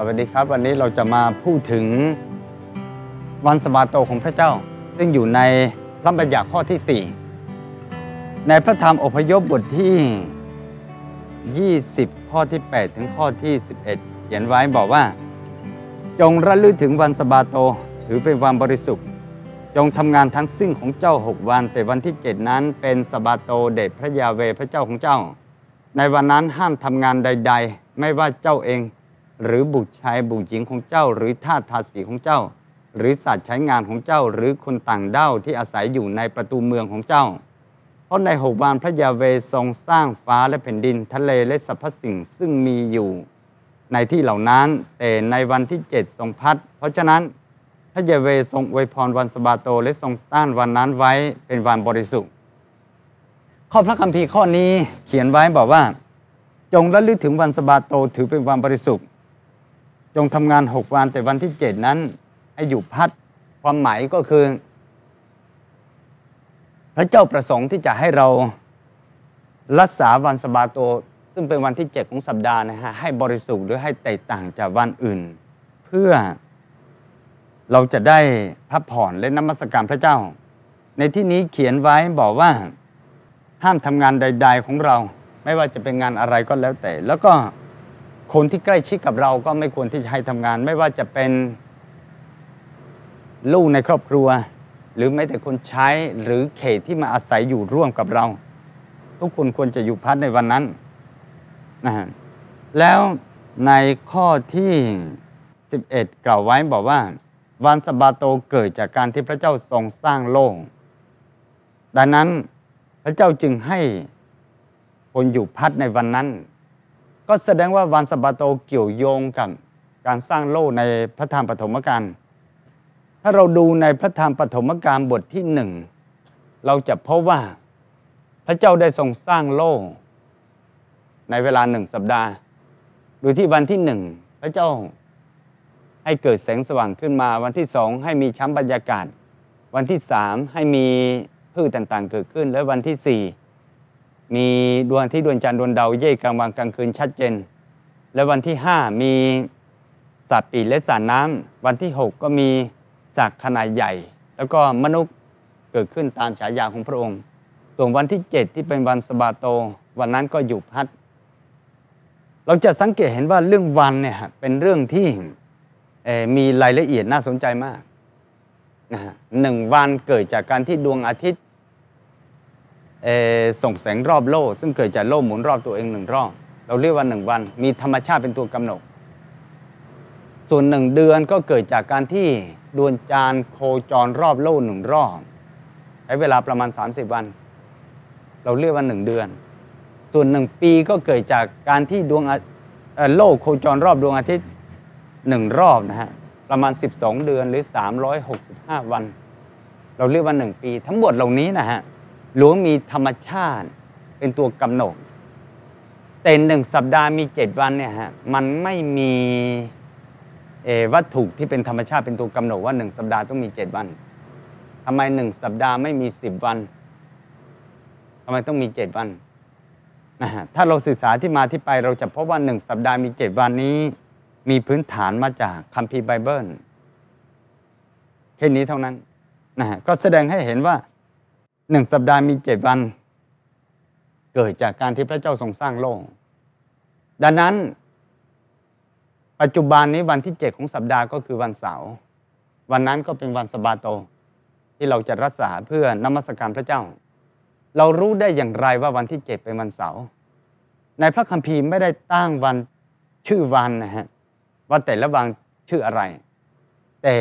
สวัสดีครับวันนี้เราจะมาพูดถึงวันสบาโตของพระเจ้า ซึ่งอยู่ในพระบัญญัติข้อที่ 4 ในพระธรรมอพยพบทที่ 20 ข้อที่ 8 ถึงข้อที่ 11เขียนไว้บอกว่าจงระลึกถึงวันสบาโตถือเป็นวันบริสุทธิ์ จงทำงานทั้งสิ้นของเจ้า 6 วัน แต่วันที่ 7 นั้นเป็นสบาโตเดชพระยาเวพระเจ้าของเจ้า ในวันนั้นห้ามทำงานใดๆ ไม่ว่าเจ้าเองหรือบุตรชายบุตรหญิงของเจ้าหรือทาสทาสีของเจ้า หรือสัตว์ใช้งานของเจ้าหรือคนต่างด้าวที่อาศัยอยู่ในประตูเมืองของเจ้า เพราะในหกวันพระยาเวทรงสร้างฟ้าและแผ่นดินทะเลและสรรพสิ่งซึ่งมีอยู่ ในที่เหล่านั้นแต่ในวันที่เจ็ดทรงพัดเพราะฉะนั้น พระยาเวทรงอวยพรวันสบาโตและทรงต้านวันนั้นไว้เป็นวันบริสุทธิ์ ข้อพระคัมภีร์ข้อนี้เขียนไว้บอกว่า จงระลึกถึงวันสบาโตถือเป็นวันบริสุทธิจงทำงานหกวันแต่วันที่เจ็ดนั้น ให้อยู่พัดความหมายก็คือ พระเจ้าประสงค์ที่จะให้เรารักษาวันสบาโต ซึ่งเป็นวันที่เจ็ดของสัปดาห์นะฮะให้บริสุทธิ์หรือให้แตกต่างจากวันอื่นเพื่อ เราจะได้พักผ่อนและนมัสการพระเจ้า ในที่นี้เขียนไว้บอกว่าห้ามทำงานใด ๆของเราไม่ว่าจะเป็นงานอะไรก็แล้วแต่แล้วก็คนที่ใกล้ชิดกับเราก็ไม่ควรที่จะให้ทำงาน ไม่ว่าจะเป็นลูกในครอบครัว หรือแม้แต่คนใช้หรือเขตที่มาอาศัยอยู่ร่วมกับเรา ทุกคนควรจะอยู่พักในวันนั้นนะฮะแล้วในข้อที่ 11 กล่าวไว้บอกว่า วันสบาโตเกิดจากการที่พระเจ้าทรงสร้างโลกดังนั้นพระเจ้าจึงให้คนอยู่พักในวันนั้นก็แสดงว่าวันสบาโตเกี่ยวโยงกับการสร้างโลกในพระธรรมปฐมกาล ถ้าเราดูในพระธรรมปฐมกาลบทที่หนึ่งเราจะพบว่าพระเจ้าได้ทรงสร้างโลกในเวลาหนึ่งสัปดาห์ โดยที่วันที่หนึ่งพระเจ้าให้เกิดแสงสว่างขึ้นมาวันที่สองให้มีชั้นบรรยากาศ วันที่สามให้มีพืชต่างๆเกิดขึ้นและวันที่สี่มีดวงที่ดวงจันทร์ดวงดาวเย่กลางวันกลางคืนชัดเจน และวันที่5มีสัตว์ปีกและสัตว์น้ำวันที่ 6 ก็มีสัตว์ขนาดใหญ่ แล้วก็มนุษย์เกิดขึ้นตามฉายาของพระองค์ ส่วนวันที่ 7 ที่เป็นวันสบาโต วันนั้นก็อยู่พัดเราจะสังเกตเห็นว่าเรื่องวันเนี่ยเป็นเรื่องที่มีรายละเอียดน่าสนใจมากนะฮะหนึ่งวันเกิดจากการที่ดวงอาทิตย์ส่งแสงรอบโลกซึ่งเกิดจากโลกหมุนรอบตัวเองหนึ่งรอบ เราเรียกว่าหนึ่งวัน มีธรรมชาติเป็นตัวกำหนดส่วนหนึ่งเดือนก็เกิดจากการที่ดวงจันทร์โคจรรอบโลกหนึ่งรอบใช้เวลาประมาณ 30 วัน เราเรียกว่าหนึ่งเดือน ส่วนหนึ่งปีก็เกิดจากการที่ดวงโลกโคจรรอบดวงอาทิตย์หนึ่งรอบนะฮะประมาณ 12 เดือนหรือ 365 วัน เราเรียกว่าหนึ่งปี ทั้งหมดเหล่านี้นะฮะลวงมีธรรมชาติเป็นตัวกำหนด แต่หนึ่งสัปดาห์มีเจ็ดวันเนี่ยฮะมันไม่มีวัตถุที่เป็นธรรมชาติเป็นตัวกำหนดว่าหนึ่งสัปดาห์ต้องมีเจ็ดวันทำไมหนึ่งสัปดาห์ไม่มีสิบวันทำไมต้องมีเจ็ดวันนะฮะถ้าเราศึกษาที่มาที่ไปเราจะพบว่าหนึ่งสัปดาห์มีเจ็ดวันนี้ มีพื้นฐานมาจากคัมภีร์ไบเบิลแค่นี้เท่านั้นนะฮะก็แสดงให้เห็นว่าหนึ่งสัปดาห์มีเจ็ดวัน เกิดจากการที่พระเจ้าทรงสร้างโลก ดังนั้นปัจจุบันนี้วันที่เจ็ดของสัปดาห์ก็คือวันเสาร์วันนั้นก็เป็นวันสบาโตที่เราจะรักษาเพื่อนมัสการพระเจ้า เรารู้ได้อย่างไรว่าวันที่เจ็ดเป็นวันเสาร์ในพระคัมภีร์ไม่ได้ตั้งวันชื่อวันนะฮะว่าแต่ละวันชื่ออะไร แต่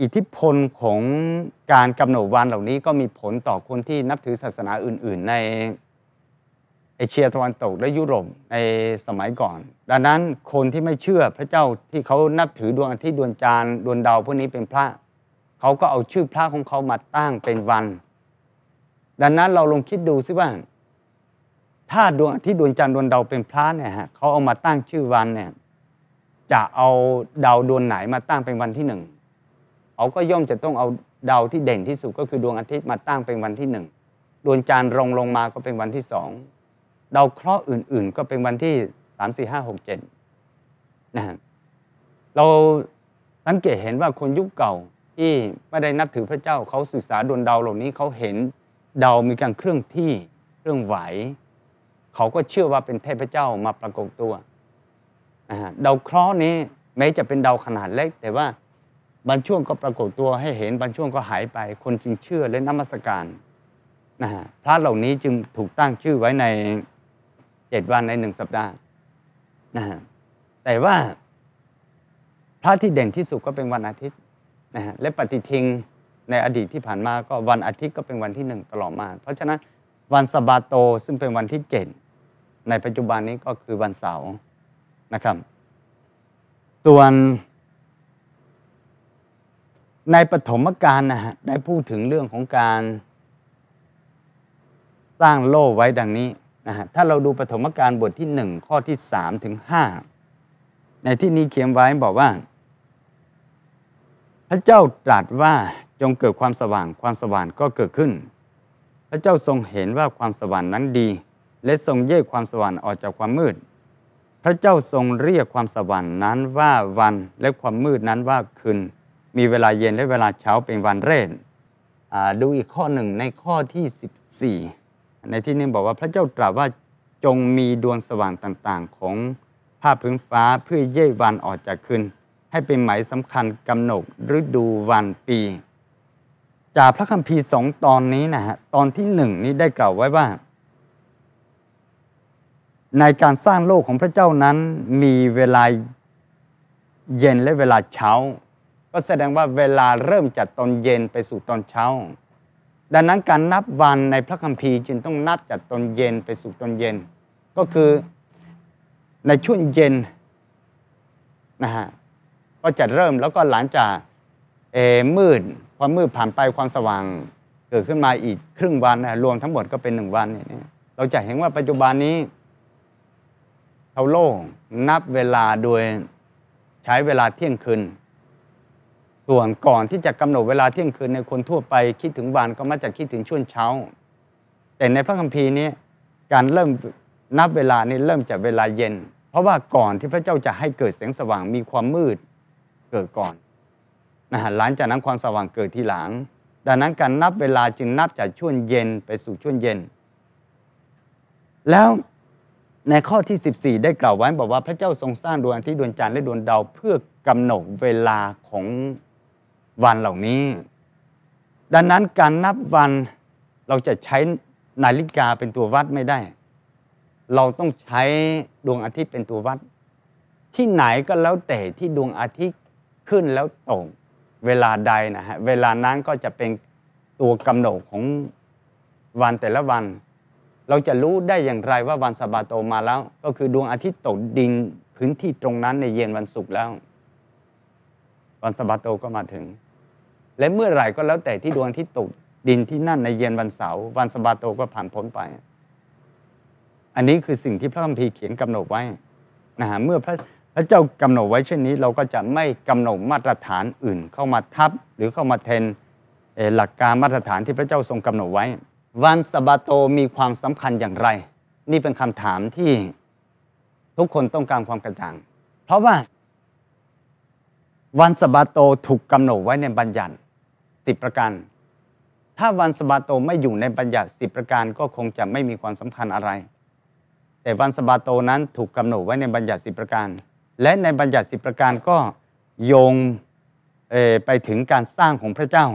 อิทธิพลของการกำหนดวันเหล่านี้ก็มีผลต่อคนที่นับถือศาสนาอื่น ๆ ในเอเชียตะวันตกและยุโรปในสมัยก่อน ดังนั้นคนที่ไม่เชื่อพระเจ้าที่เขานับถือดวงอาทิตย์ดวงจันทร์ดวงดาวพวกนี้เป็นพระ เขาก็เอาชื่อพระของเขามาตั้งเป็นวัน ดังนั้นเราลองคิดดูซิว่าถ้าดวงอาทิตย์ดวงจันทร์ดวงดาวเป็นพระเนี่ยฮะเขาเอามาตั้งชื่อวันเนี่ยจะเอาดาวดวงไหนมาตั้งเป็นวันที่หนึ่งเขาก็ย่อมจะต้องเอาดาวที่เด่นที่สุดก็คือดวงอาทิตย์มาตั้งเป็นวันที่หนึ่งดวงจันทร์รองลงมาก็เป็นวันที่สองดาวเคราะห์อื่น ๆ ก็เป็นวันที่สามสี่ห้าหกเจ็ดนะเราสังเกตเห็นว่าคนยุคเก่าที่ไม่ได้นับถือพระเจ้าเขาศึกษาดวงดาวเหล่านี้เขาเห็นดาวมีการเครื่องที่เครื่องไหวเขาก็เชื่อว่าเป็นเทพเจ้ามาปรากฏตัวดาวเคราะห์นี้แม้จะเป็นดาวขนาดเล็กแต่ว่าบางช่วงก็ปรากฏตัวให้เห็นบางช่วงก็หายไปคนจึงเชื่อและนมัสการนะฮะพระเหล่านี้จึงถูกตั้งชื่อไว้ในเจ็ดวันในหนึ่งสัปดาห์นะฮะแต่ว่า พระที่เด่นที่สุดก็เป็นวันอาทิตย์นะฮะและปฏิทินในอดีตที่ผ่านมาก็วันอาทิตย์ก็เป็นวันที่หนึ่งตลอดมา เพราะฉะนั้นวันสบาโตซึ่งเป็นวันที่เจ็ดในปัจจุบันนี้ก็คือวันเสาร์นะครับ ส่วนในปฐมกาลนะฮะได้พูดถึงเรื่องของการสร้างโล่ไว้ดังนี้นะฮะถ้าเราดูปฐมกาลบทที่1ข้อที่3ถึง 5 ในที่นี้เขียนไว้บอกว่า พระเจ้าตรัสว่าจงเกิดความสว่างความสว่างก็เกิดขึ้น พระเจ้าทรงเห็นว่าความสว่างนั้นดี และทรงเยกความสว่างออกจากความมืด พระเจ้าทรงเรียกความสว่างนั้นว่าวันและความมืดนั้นว่าคืนมีเวลาเย็นและเวลาเช้าเป็นวันเร่นดูอีกข้อหนึ่งในข้อที่ 14 ในที่นี้บอกว่าพระเจ้าตรัสว่าจงมีดวงสว่างต่างๆ ของภาพพื้นฟ้าเพื่อเย่วันออกจากคืนให้เป็นหมายสำคัญกำหนดฤดูวันปี จากพระคัมภีร์สองตอนนี้นะฮะตอนที่หนึ่งนี้ได้กล่าวไว้ว่า ในการสร้างโลกของพระเจ้านั้นมีเวลาเย็นและเวลาเช้าก็แสดงว่าเวลาเริ่มจากตอนเย็นไปสู่ตอนเช้า ดังนั้นการนับวันในพระคัมภีร์จึงต้องนับจากตอนเย็นไปสู่ตอนเย็น ก็คือในช่วงเย็นนะฮะก็จะเริ่มแล้วก็หลังจากเอมืดความมืดผ่านไปความสว่าง เกิดขึ้นมาอีกครึ่งวันนะรวมทั้งหมดก็เป็นหนึ่งวันเนี่ยเราจะเห็นว่าปัจจุบันนี้ทาวโลกนับเวลาโดยใช้เวลาเที่ยงคืนส่วนก่อนที่จะกำหนดเวลาเที่ยงคืนในคนทั่วไปคิดถึงวันก็มักจะคิดถึงช่วงเช้า แต่ในพระคัมภีร์นี้การเริ่มนับเวลานี้เริ่มจากเวลาเย็น เพราะว่าก่อนที่พระเจ้าจะให้เกิดแสงสว่างมีความมืดเกิดก่อนนะฮะหลังจากนั้นความสว่างเกิดทีหลัง ดังนั้นการนับเวลาจึงนับจากช่วงเย็นไปสู่ช่วงเย็น แล้วในข้อที่ 14 ได้กล่าวไว้บอกว่าพระเจ้าทรงสร้างดวงอาทิตย์ดวงจันทร์และดวงดาวเพื่อกำหนดเวลาของวันเหล่านี้ ดังนั้นการนับวันเราจะใช้นาฬิกาเป็นตัววัดไม่ได้ เราต้องใช้ดวงอาทิตย์เป็นตัววัด ที่ไหนก็แล้วแต่ที่ดวงอาทิตย์ขึ้นแล้วตกเวลาใดนะฮะเวลานั้นก็จะเป็นตัวกำหนดของวันแต่ละวัน เราจะรู้ได้อย่างไรว่าวันสบาโตมาแล้ว ก็คือดวงอาทิตย์ตกดินพื้นที่ตรงนั้นในเย็นวันศุกร์แล้ว วันสบาโตก็มาถึงและเมื่อไหร่ก็แล้วแต่ที่ดวงทีตตกดินที่นั่นในเย็นวันเสาร์วันสบาโตก็ผ่านพ้นไป อันนี้คือสิ่งที่พระคัมภีร์เขียนกำหนดไว้นะฮะเมื่อพระพระเจ้ากำหนดไว้เช่นนี้ เราก็จะไม่กำหนดมาตรฐานอื่นเข้ามาทับหรือเข้ามาแทนหลักการมาตรฐานที่พระเจ้าทรงกำหนดไว้ วันสบาโตมีความสำคัญอย่างไร นี่เป็นคำถามที่ทุกคนต้องการความกระจ่างเพราะว่าวันสบาโตถูกกำหนดไว้ในบัญญัติสิประการ ถ้าวันสบาโตไม่อยู่ในบัญญัติสิประการก็คงจะไม่มีความสำคัญอะไร แต่วันสบาโตนั้นถูกกำหนดไว้ในบัญญัติสิประการ และในบัญญัติสิประการก็โยงไปถึงการสร้างของพระเจ้า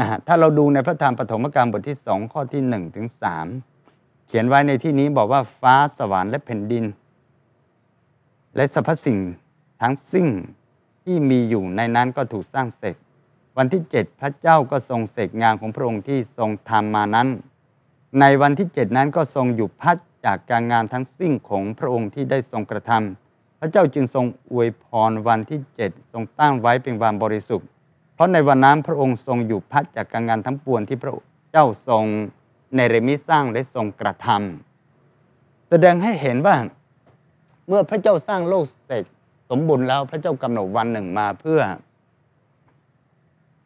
นะฮะถ้าเราดูในพระธรรมปฐมกาลบทที่สองข้อที่1ถึง3เขียนไว้ในที่นี้บอกว่าฟ้าสวรรค์และแผ่นดิน และสรรพสิ่งทั้งสิ้นที่มีอยู่ในนั้นก็ถูกสร้างเสร็จ วันที่เจ็ดพระเจ้าก็ทรงเสกงานของพระองค์ที่ทรงทำมานั้น ในวันที่เจ็ดนั้นก็ทรงหยุดพักจากการงานทั้งสิ้นของพระองค์ที่ได้ทรงกระทำ พระเจ้าจึงทรงอวยพรวันที่เจ็ดทรงตั้งไว้เป็นวันบริสุทธิ์เพราะในวันนั้นพระองค์ทรงหยุดพักจากการงานทั้งปวงที่พระเจ้าทรงในเรมิสร้างและทรงกระทำ แสดงให้เห็นว่าเมื่อพระเจ้าสร้างโลกเสร็จสมบูรณ์แล้วพระเจ้ากำหนดวันหนึ่งมาเพื่อ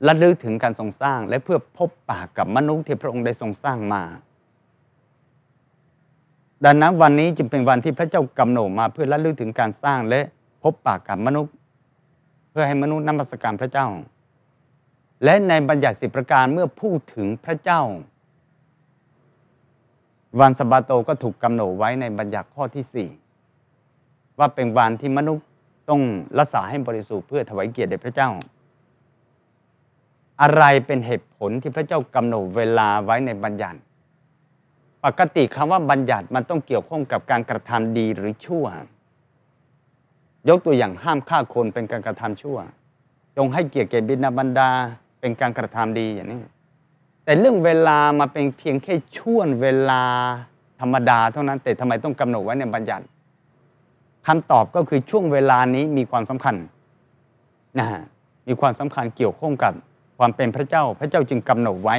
ระลึกถึงการทรงสร้างและเพื่อพบปากกับมนุษย์ที่พระองค์ได้ทรงสร้างมา ดังนั้นวันนี้จึงเป็นวันที่พระเจ้ากำหนดมาเพื่อระลึกถึงการสร้างและพบปากกับมนุษย์เพื่อให้มนุษย์นมัสการพระเจ้า และในบัญญัติสิบประการเมื่อพูดถึงพระเจ้า วันสบาโตก็ถูกกำหนดไว้ในบัญญัติข้อที่สี่ว่าเป็นวันที่มนุษย์ต้องรักษาให้บริสุทธิ์เพื่อถวายเกียรติแด่พระเจ้า อะไรเป็นเหตุผลที่พระเจ้ากำหนดเวลาไว้ในบัญญัติ ปกติคำว่าบัญญัติมันต้องเกี่ยวข้องกับการกระทำดีหรือชั่ว ยกตัวอย่างห้ามฆ่าคนเป็นการกระทำชั่ว จงให้เกียรติเกียรติบิดาบรรดาเป็นการกระทำดีอย่างนี้ แต่เรื่องเวลามาเป็นเพียงแค่ช่วงเวลาธรรมดา เท่านั้น แต่ทำไมต้องกำหนดไว้ในบัญญัติคำตอบก็คือช่วงเวลานี้มีความสำคัญนะฮะมีความสำคัญเกี่ยวข้องกับความเป็นพระเจ้าพระเจ้าจึงกำหนดไว้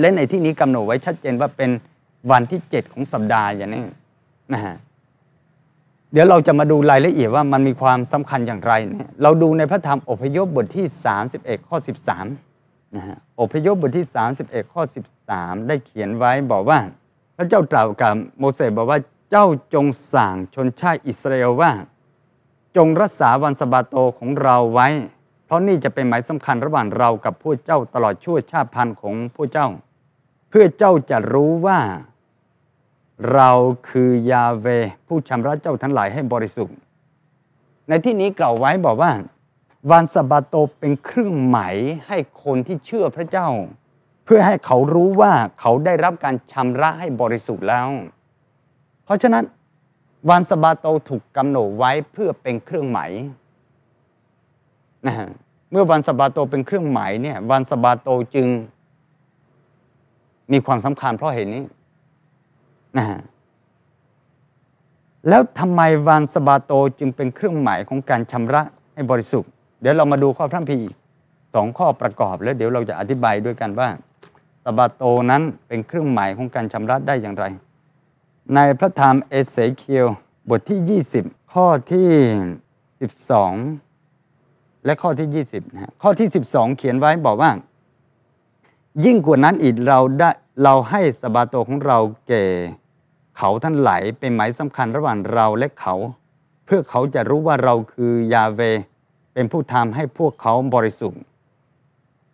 และในที่นี้กำหนดไว้ชัดเจนว่าเป็นวันที่ 7 ของสัปดาห์อย่างนี้นะฮะเดี๋ยวเราจะมาดูรายละเอียดว่ามันมีความสำคัญอย่างไรนเราดูในพระธรรมอพยพบทที่31ข้อ13นะฮะอพยพบทที่31ข้อ13 ได้เขียนไว้บอกว่าพระเจ้าตรัสกับโมเสสบอกว่าเจ้าจงสั่งชนชาติอิสราเอลว่า จงรักษาวันสบาโตของเราไว้ เพราะนี่จะเป็นหมายสำคัญระหว่างเรากับผู้เจ้าตลอดชั่วชาติพันธุ์ของผู้เจ้า เพื่อเจ้าจะรู้ว่า เราคือยาเวผู้ชำระเจ้าทั้งหลายให้บริสุทธิ์ ในที่นี้กล่าวไว้บอกว่า วันสบาโตเป็นเครื่องหมายให้คนที่เชื่อพระเจ้า เพื่อให้เขารู้ว่าเขาได้รับการชำระให้บริสุทธิ์แล้วเพราะฉะนั้นวันสบาโตถูกกำหนดไว้เพื่อเป็นเครื่องหมายนะเมื่อวันสบาโตเป็นเครื่องหมายเนี่ยวันสบาโตจึงมีความสำคัญเพราะเหตุนนี้นะแล้วทำไมวันสบาโตจึงเป็นเครื่องหมายของการชำระให้บริสุทธิ์ เดี๋ยวเรามาดูข้อพระพีสองข้อประกอบแล้วเดี๋ยวเราจะอธิบายด้วยกันว่าสบาโตนั้นเป็นเครื่องหมายของการชำระได้อย่างไรในพระธรรมเอเสเคียวบทที่ 20 ข้อที่ 12 และข้อที่ 20นะข้อที่ 12 เขียนไว้บอกว่า ยิ่งกว่านั้นอีก เราได้ เราให้สบาโตของเราแก่ เขาท่านไหลเป็นหมายสำคัญระหว่างเราและเขา เพื่อเขาจะรู้ว่าเราคือยาเวเป็นผู้ทำให้พวกเขาบริสุทธิ์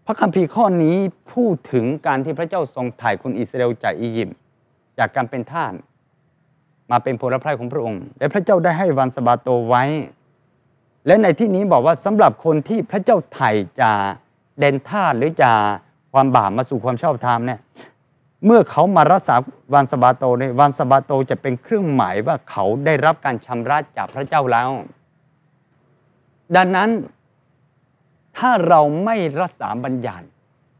พระคัมภีร์ข้อนี้พูดถึงการที่พระเจ้าทรงถ่ายคนอิสราเอลจากอียิปต์จากการเป็นท่านมาเป็นผลพระของพระองค์และพระเจ้าได้ให้วันสบาโตไว้ และในที่นี้บอกว่าสำหรับคนที่พระเจ้าไถ่จะเดนท่าหรือจะความบาปมาสู่ความชอบธรรมเนี่ยเมื่อเขามารักษาวันสบาโตในวันสบาโตจะเป็นเครื่องหมายว่าเขาได้รับการชำระจากพระเจ้าแล้ว ดังนั้นถ้าเราไม่รักษาบัญญัติ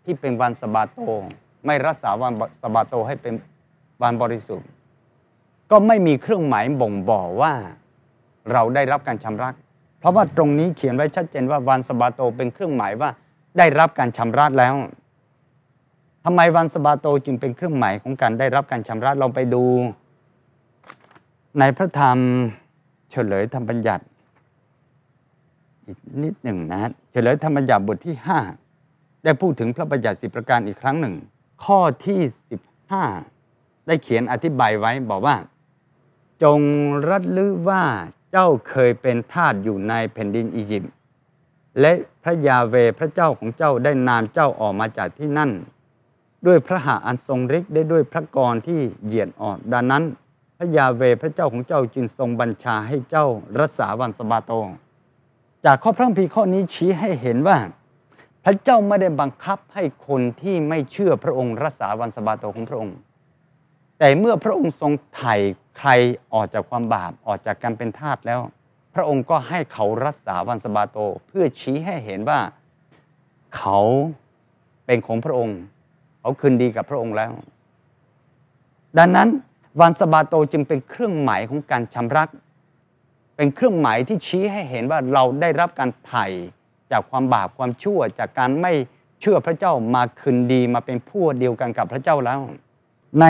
ที่เป็นวันสบาโตไม่รักษาวันสบาโตให้เป็นวันบริสุทธิก็ไม่มีเครื่องหมายบ่งบอกว่าเราได้รับการชำระ เพราะว่าตรงนี้เขียนไว้ชัดเจนว่าวันสบาโตเป็นเครื่องหมายว่าได้รับการชำระแล้ว ทำไมวันสบาโตจึงเป็นเครื่องหมายของการได้รับการชำระเราไปดู ในพระธรรมเฉลยธรรมบัญญัติอีกนิดหนึ่งนะเฉลยธรรมบัญญัติบทที่ 5 ได้พูดถึงพระบัญญัติสิประการอีกครั้งหนึ่ง ข้อที่ 15 ได้เขียนอธิบายไว้บอกว่าจงรัดลึกว่าเจ้าเคยเป็นทาสอยู่ในแผ่นดินอียิปต์และพระยาเวพระเจ้าของเจ้าได้นำเจ้าออกมาจากที่นั่น ด้วยพระหาอันทรงฤทธิ์ได้ด้วยพระกรที่เหยียดอ่อนดังนั้นพระยาเวพระเจ้าของเจ้าจึงทรงบัญชาให้เจ้ารักษาวันสบาโตจากข้อพระคัมภีร์ข้อนี้ชี้ให้เห็นว่าพระเจ้าไม่ได้บังคับให้คนที่ไม่เชื่อพระองค์รักษาวันสบาโตของพระองค์แต่เมื่อพระองค์ทรงไถ่ใครออกจากความบาปออกจากการเป็นทาสแล้ว พระองค์ก็ให้เขารักษาวันสบาโตเพื่อชี้ให้เห็นว่าเขาเป็นของพระองค์ เขาคืนดีกับพระองค์แล้ว ดังนั้นวันสบาโตจึงเป็นเครื่องหมายของการชำระเป็นเครื่องหมายที่ชี้ให้เห็นว่าเราได้รับการไถ่จากความบาปความชั่วจากการไม่เชื่อพระเจ้ามาคืนดีมาเป็นพวกเดียวกันกับพระเจ้าแล้วใน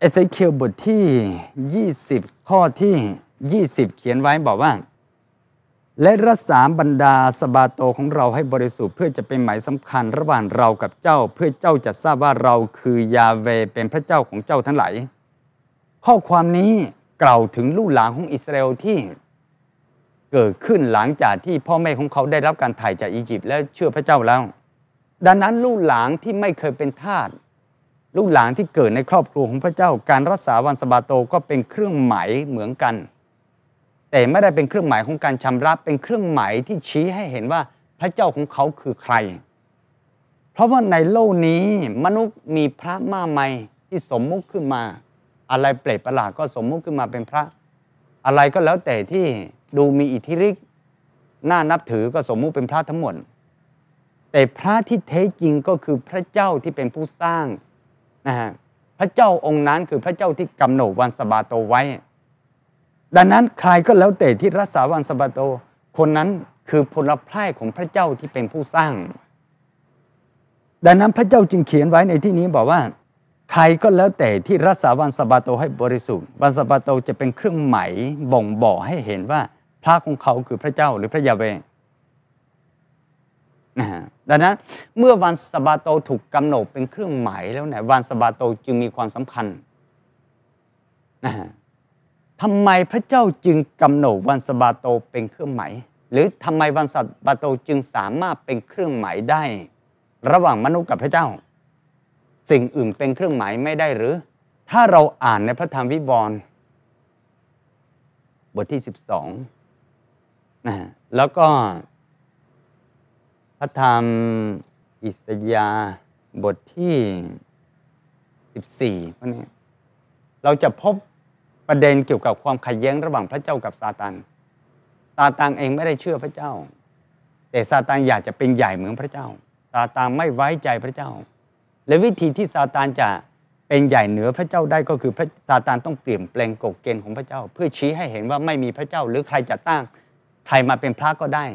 เอเซเคียลบทที่ 20 ข้อที่ 20 เขียนไว้บอกว่า และรักษาบรรดา สบาโตของเราให้บริสุทธิ์ เพื่อจะเป็นหมายสำคัญระหว่างเรากับเจ้าเพื่อเจ้าจะทราบว่าเราคือยาเวเป็นพระเจ้าของเจ้าทั้งหลายข้อความนี้กล่าวถึงลูกหลานของอิสราเอลที่เกิดขึ้นหลังจากที่พ่อแม่ของเขาได้รับการถ่ายจากอียิปต์และเชื่อพระเจ้าแล้ว ดังนั้นลูกหลานที่ไม่เคยเป็นทาสลูกหลานที่เกิดในครอบครัวของพระเจ้าการรักษาวันสบาโตก็เป็นเครื่องหมายเหมือนกัน แต่ไม่ได้เป็นเครื่องหมายของการชำระเป็นเครื่องหมายที่ชี้ให้เห็นว่าพระเจ้าของเขาคือใคร เพราะว่าในโลกนี้มนุษย์มีพระมาหม่ที่สมมุติขึ้นมา อะไรเปรตประหลาดก็สมมุติขึ้นมาเป็นพระอะไรก็แล้วแต่ที่ดูมีอิทธิฤทธิ์น่านับถือก็สมมุติเป็นพระทั้งหมด แต่พระที่แท้จริงก็คือพระเจ้าที่เป็นผู้สร้างะฮะพระเจ้าองค์นั้นคือพระเจ้าที่กำหนดวันสบาโตไว้ ดังนั้นใครก็แล้วแต่ที่รักษาวันสบาโต คนนั้นคือพลพลายของพระเจ้าที่เป็นผู้สร้าง ดังนั้นพระเจ้าจึงเขียนไว้ในที่นี้บอกว่า ใครก็แล้วแต่ที่รักษาวันสบาโตให้บริสุทธิ์ วันสบาโตจะเป็นเครื่องหมายบ่งบอกให้เห็นว่าพระของเขาคือพระเจ้าหรือพระยาเวดังนั้นเมื่อวันสบาโตถูกกำหนดเป็นเครื่องหมายแล้วเนี่ยวันสบาโตจึงมีความสำคัญนะฮะทำไมพระเจ้าจึงกำหนดวันสบาโตเป็นเครื่องหมายหรือทำไมวันสบาโตจึงสามารถเป็นเครื่องหมายได้ ระหว่างมนุษย์กับพระเจ้า สิ่งอื่นเป็นเครื่องหมายไม่ได้หรือ ถ้าเราอ่านในพระธรรมวิบอณ์บทที่ 12นะแล้วก็พระธรรม อิสยา บทที่ 14บสนี้ เราจะพบประเด็นเกี่ยวกับความขัดแย้งระหว่างพระเจ้ากับซาตาน ซาตานเองไม่ได้เชื่อพระเจ้า แต่ซาตานอยากจะเป็นใหญ่เหมือนพระเจ้า ซาตานไม่ไว้ใจพระเจ้า และวิธีที่ซาตานจะเป็นใหญ่เหนือพระเจ้าได้ก็คือพระซาตานต้องเปลี่ยนแปลงกฎเกณฑ์ของพระเจ้า เพื่อชี้ให้เห็นว่าไม่มีพระเจ้า หรือใครจะตั้งใครมาเป็นพระก็ได้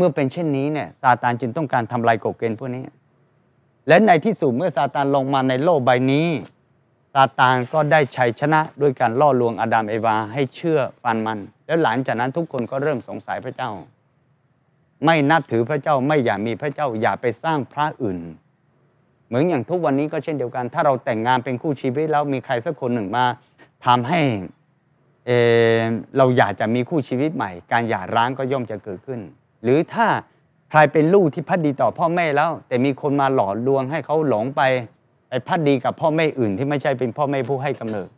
มื่อเป็นเช่นนี้เนี่ยซาตานจึงต้องการทำลายกฎเกณฑ์พวกนี้ และในที่สุด เมื่อซาตานลงมาในโลกใบนี้ซาตานก็ได้ชัยชนะด้วยการล่อลวงอาดัมเอวา ให้เชื่อฟันมัน แล้วหลังจากนั้นทุกคนก็เริ่มสงสัยพระเจ้า ไม่นับถือพระเจ้าไม่อยากมีพระเจ้าอย่าไปสร้างพระอื่น เหมือนอย่างทุกวันนี้ก็เช่นเดียวกัน ถ้าเราแต่งงานเป็นคู่ชีวิตแล้วมีใครสักคนหนึ่งมาทำให้เเราอยากจะมีคู่ชีวิตใหม่ การหย่าร้างก็ย่อมจะเกิดขึ้นหรือถ้าใครเป็นลูกที่พัดดีต่อพ่อแม่แล้ว แต่มีคนมาหลอกลวงให้เขาหลงไปไปพัดดีกับพ่อแม่อื่นที่ไม่ใช่เป็นพ่อแม่ผู้ให้กำเนิด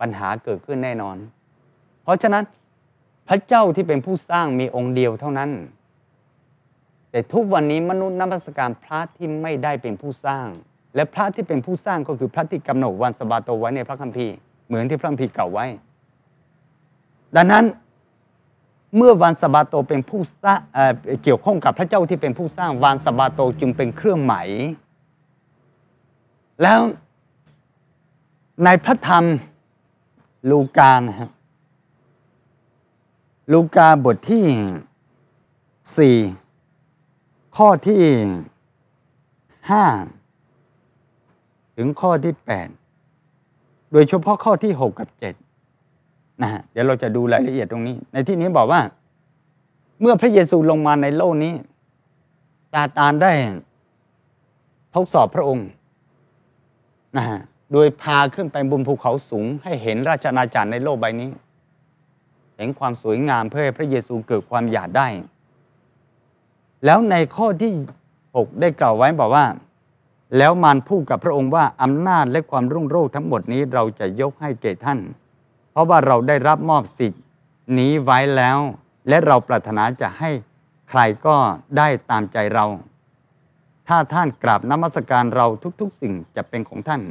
ปัญหาเกิดขึ้นแน่นอน เพราะฉะนั้นพระเจ้าที่เป็นผู้สร้างมีองค์เดียวเท่านั้น แต่ทุกวันนี้มนุษย์นับสการพระที่ไม่ได้เป็นผู้สร้าง และพระที่เป็นผู้สร้างก็คือพระที่กำหนดวันสบาโตไว้ในพระคัมภีร์เหมือนที่พระคัมภีร์กล่าวไว้ ดังนั้นเมื่อวานสบาโตเป็นผู้สร้างเกี่ยวข้องกับพระเจ้าที่เป็นผู้สร้างวานสบาโตจึงเป็นเครื่องหมายแล้วในพระธรรมลูกานะครับลูกาบทที่สี่ข้อที่ห้าถึงข้อที่แปดโดยเฉพาะข้อที่หกกับเจ็ดนะเดี๋ยวเราจะดูรายละเอียดตรงนี้ ในที่นี้บอกว่า เมื่อพระเยซูลงมาในโลกนี้ตาตานได้ทดสอบพระองค์นะฮะโดยพาขึ้นไปบนภูเขาสูง ให้เห็นราชนาจารย์ในโลกใบนี้ เห็นความสวยงามเพื่อให้พระเยซูเกิดความอยากได้ แล้วในข้อที่6ได้กล่าวไว้บอกว่าแล้วมารพูดกับพระองค์ว่าอำนาจและความรุ่งโรจน์ทั้งหมดนี้เราจะยกให้เก่ท่านพราะว่าเราได้รับมอบสิทธิ์นี้ไว้แล้ว และเราปรารถนาจะให้ใครก็ได้ตามใจเรา ถ้าท่านกราบนมัสการเราทุกๆสิ่งจะเป็นของท่าน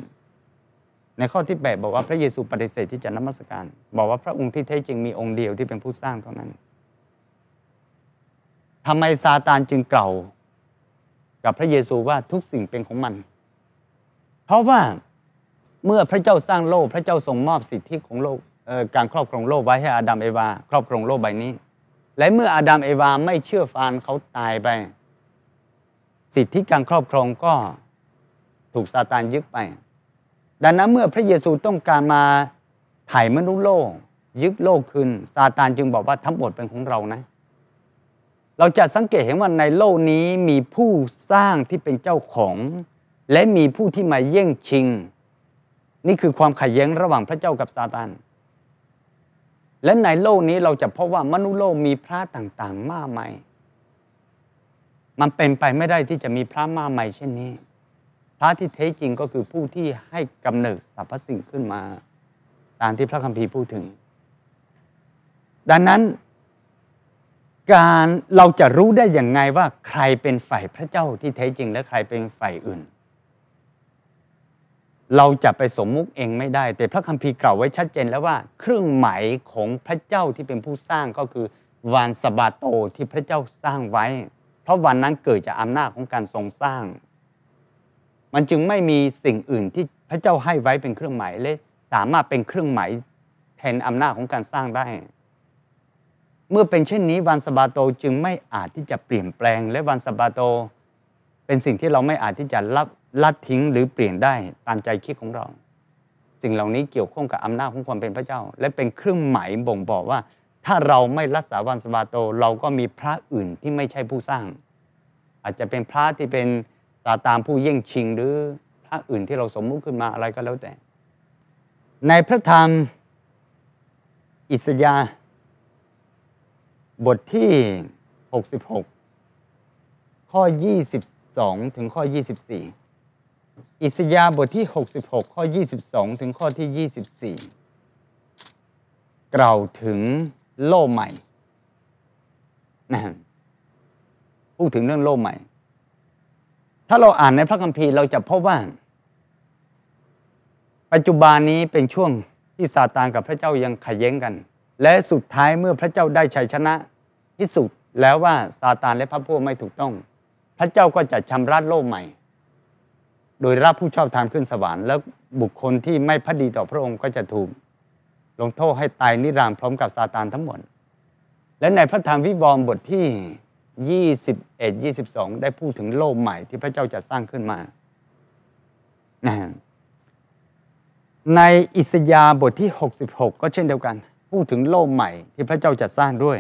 ในข้อที่8บอกว่าพระเยซูปฏิเสธที่จะนมัสการบอกว่าพระองค์ที่แท้จริงมีองค์เดียวที่เป็นผู้สร้างเท่านั้นทำไมซาตานจึงเก่ากับพระเยซูว่าทุกสิ่งเป็นของมัน เพราะว่าเมื่อพระเจ้าสร้างโลกพระเจ้าทรงมอบสิทธิของโลกการครอบครองโลกไว้ให้อาดัมเอวา ครอบครองโลกใบนี้ และเมื่ออาดัมเอวาไม่เชื่อฟังเขาตายไปสิทธิการครอบครองก็ถูกซาตานยึดไปดังนั้นเมื่อพระเยซูต้องการมาไถ่มนุษย์โลกยึดโลกคืนซาตานจึงบอกว่าทั้งหมดเป็นของเรานะ เราจะสังเกตเห็นว่าในโลกนี้มีผู้สร้างที่เป็นเจ้าของ และมีผู้ที่มาแย่งชิง นี่คือความขัดแย้งระหว่างพระเจ้ากับซาตานและในโลกนี้เราจะพบว่ามนุษย์โลกมีพระต่างๆมากมาย มันเป็นไปไม่ได้ที่จะมีพระมากมายเช่นนี้ พระที่แท้จริงก็คือผู้ที่ให้กำเนิดสรรพสิ่งขึ้นมาตามที่พระคัมภีร์พูดถึง ดังนั้น การเราจะรู้ได้อย่างไงว่าใครเป็นฝ่ายพระเจ้าที่แท้จริง และใครเป็นฝ่ายอื่นเราจะไปสมมุติเองไม่ได้ แต่พระคัมภีร์กล่าวไว้ชัดเจนแล้วว่า เครื่องหมายของพระเจ้าที่เป็นผู้สร้างก็คือวันสบาโตที่พระเจ้าสร้างไว้ เพราะวันนั้นเกิดจากอำนาจของการทรงสร้าง มันจึงไม่มีสิ่งอื่นที่พระเจ้าให้ไว้เป็นเครื่องหมายเลยสามารถเป็นเครื่องหมายแทนอำนาจของการสร้างได้ เมื่อเป็นเช่นนี้วันสบาโตจึงไม่อาจที่จะเปลี่ยนแปลงและวันสบาโตเป็นสิ่งที่เราไม่อาจที่จะรับลัดทิ้งหรือเปลี่ยนได้ตามใจคิดของเราสิ่งเหล่านี้เกี่ยวข้องกับอำนาจของความเป็นพระเจ้า และเป็นเครื่องหมายบ่งบอกว่า ถ้าเราไม่รักษาวันสบาโตเราก็มีพระอื่นที่ไม่ใช่ผู้สร้าง อาจจะเป็นพระที่เป็นตาตามผู้เย่งชิงหรือพระอื่นที่เราสมมุติขึ้นมาอะไรก็แล้วแต่ ในพระธรรมอิสยา บทที่ 66ข้อ22ถึงข้อ24อิสยาบทที่ 66ข้อ22 ถึงข้อที่ 24 กล่าวถึงโลกใหม่นะพูดถึงเรื่องโลกใหม่ ถ้าเราอ่านในพระคัมภีร์เราจะพบว่า ปัจจุบันนี้เป็นช่วงที่ซาตานกับพระเจ้ายังขย้งกัน และสุดท้ายเมื่อพระเจ้าได้ชัยชนะที่สุดแล้วว่าซาตานและพระพวกไม่ถูกต้อง พระเจ้าก็จะชำระโลกใหม่โดยรับผู้ชอบธรรมขึ้นสวรรค์แล้วบุคคลที่ไม่พอดดีต่อพระองค์ก็จะถูก ลงโทษให้ตายนิรันดร์พร้อมกับซาตานทั้งหมด และในพระธรรมวิบวรบทที่ 21 22 ได้พูดถึงโลกใหม่ที่พระเจ้าจะสร้างขึ้นมา ในอิสยาบทที่ 66 ก็เช่นเดียวกัน พูดถึงโลกใหม่ที่พระเจ้าจะสร้างด้วย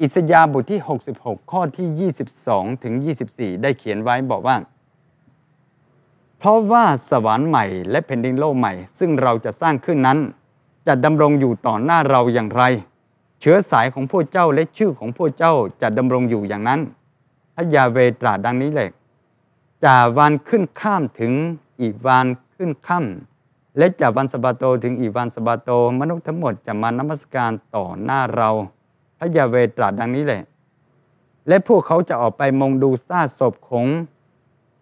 อิสยาบทที่ 66 ข้อที่ 22ถึง24 ได้เขียนไว้บอกว่าเพราะว่าสวรรค์ใหม่และแผ่นดินโลกใหม่ ซึ่งเราจะสร้างขึ้นนั้น จะดำรงอยู่ต่อหน้าเราอย่างไร เชื้อสายของพวกเจ้าและชื่อของพวกเจ้าจะดำรงอยู่อย่างนั้น พระยาเวตราดังนี้เลยจะวันขึ้นข้ามถึงอีวันขึ้นข้ามและจากวันสบาโตถึงอีวันสบาโต มนุษย์ทั้งหมดจะมานมัสการต่อหน้าเรา พระยาเวตราดังนี้แหละและพวกเขาจะออกไปมองดูซาศพของ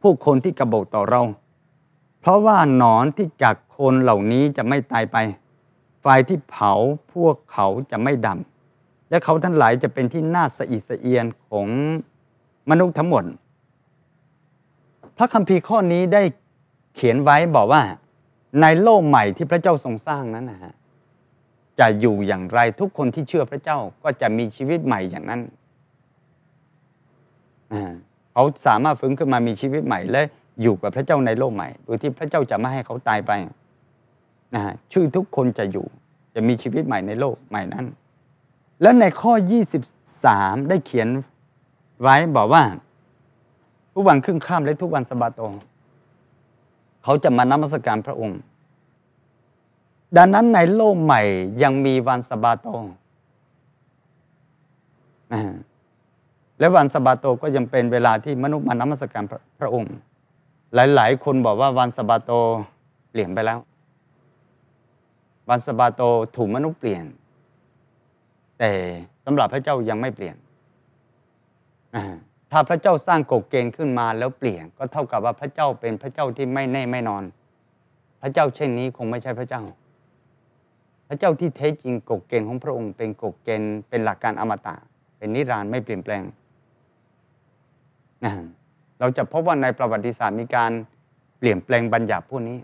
ผู้คนที่กระโบกต่อเราเพราะว่าหนอนที่กัดคนเหล่านี้จะไม่ตายไปไฟที่เผาพวกเขาจะไม่ดำและเขาทั้งหลายจะเป็นที่น่าสะอิดสะเอียนของมนุษย์ทั้งหมดพระคัมภีร์ข้อนี้ได้เขียนไว้บอกว่า ในโลกใหม่ที่พระเจ้าทรงสร้างนั้นนะฮะจะอยู่อย่างไรทุกคนที่เชื่อพระเจ้าก็จะมีชีวิตใหม่อย่างนั้นเขาสามารถฟื้นขึ้นมามีชีวิตใหม่และอยู่กับพระเจ้าในโลกใหม่โดยที่พระเจ้าจะไม่ให้เขาตายไปนะฮะชื่อทุกคนจะอยู่จะมีชีวิตใหม่ในโลกใหม่นั้น แล้วในข้อ 23 ได้เขียนไว้บอกว่าทุกวันครึ่งข้ามและทุกวันสบาโตเขาจะมานมัสการพระองค์ ดังนั้นในโลกใหม่ยังมีวันสบาโตและวันสบาโตก็ยังเป็นเวลาที่มนุษย์มานมัสการพระองค์หลาย ๆ คนบอกว่าวันสบาโตเปลี่ยนไปแล้ว วันสบาโตถูกมนุษย์เปลี่ยน แต่สำหรับพระเจ้ายังไม่เปลี่ยนถ้าพระเจ้าสร้างกฎเกณฑ์ขึ้นมาแล้วเปลี่ยน ก็เท่ากับว่าพระเจ้าเป็นพระเจ้าที่ไม่แน่ไม่นอน พระเจ้าเช่นนี้คงไม่ใช่พระเจ้า พระเจ้าที่แท้จริงกฎเกณฑ์ของพระองค์ เป็นกฎเกณฑ์เป็นหลักการอมตะ เป็นนิรันดร์ไม่เปลี่ยนแปลงนะเราจะพบว่าในประวัติศาสตร์มีการเปลี่ยนแปลงบัญญัติพวกนี้